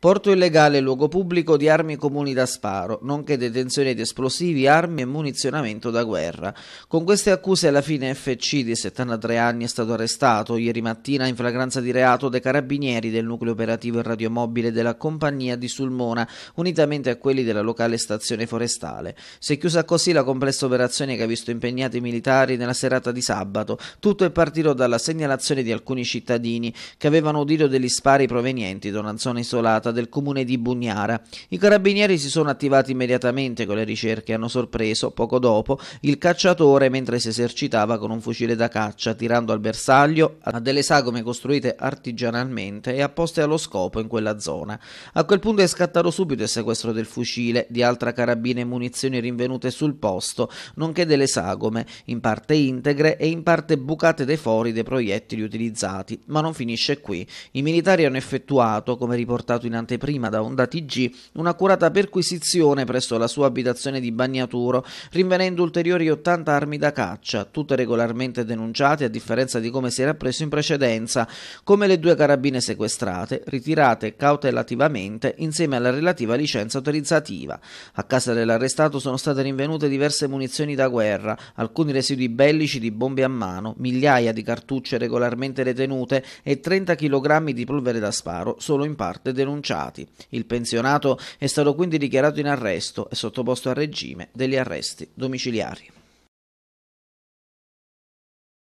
Porto illegale e luogo pubblico di armi comuni da sparo, nonché detenzione di esplosivi, armi e munizionamento da guerra. Con queste accuse alla fine FC di 73 anni è stato arrestato ieri mattina in flagranza di reato dai carabinieri del nucleo operativo e radiomobile della compagnia di Sulmona, unitamente a quelli della locale stazione forestale. Si è chiusa così la complessa operazione che ha visto impegnati i militari nella serata di sabato. Tutto è partito dalla segnalazione di alcuni cittadini che avevano udito degli spari provenienti da una zona isolata sbarcata del comune di Bugnara. I carabinieri si sono attivati immediatamente con le ricerche e hanno sorpreso, poco dopo, il cacciatore mentre si esercitava con un fucile da caccia, tirando al bersaglio a delle sagome costruite artigianalmente e apposte allo scopo in quella zona. A quel punto è scattato subito il sequestro del fucile, di altra carabina e munizioni rinvenute sul posto, nonché delle sagome, in parte integre e in parte bucate dai fori dei proiettili utilizzati. Ma non finisce qui. I militari hanno effettuato, come riportato in anteprima da Onda TG un'accurata perquisizione presso la sua abitazione di Bagnaturo, rinvenendo ulteriori 80 armi da caccia, tutte regolarmente denunciate a differenza di come si era preso in precedenza, come le due carabine sequestrate, ritirate cautelativamente insieme alla relativa licenza autorizzativa. A casa dell'arrestato sono state rinvenute diverse munizioni da guerra, alcuni residui bellici di bombe a mano, migliaia di cartucce regolarmente detenute e 30 kg di polvere da sparo, solo in parte denunciate associati. Il pensionato è stato quindi dichiarato in arresto e sottoposto al regime degli arresti domiciliari.